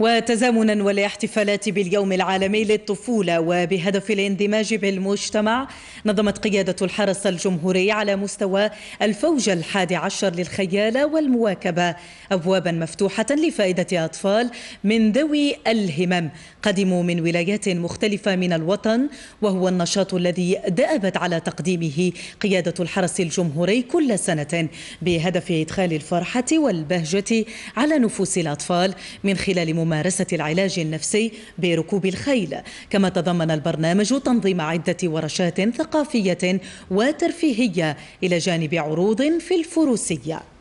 وتزامنا والاحتفالات باليوم العالمي للطفولة وبهدف الاندماج بالمجتمع نظمت قيادة الحرس الجمهوري على مستوى الفوج الحادي عشر للخيالة والمواكبة أبوابا مفتوحة لفائدة أطفال من ذوي الهمم قدموا من ولايات مختلفة من الوطن وهو النشاط الذي دأبت على تقديمه قيادة الحرس الجمهوري كل سنة بهدف إدخال الفرحة والبهجة على نفوس الأطفال من خلال ممارسة ممارسة العلاج النفسي بركوب الخيل كما تضمن البرنامج تنظيم عدة ورشات ثقافية وترفيهية إلى جانب عروض في الفروسية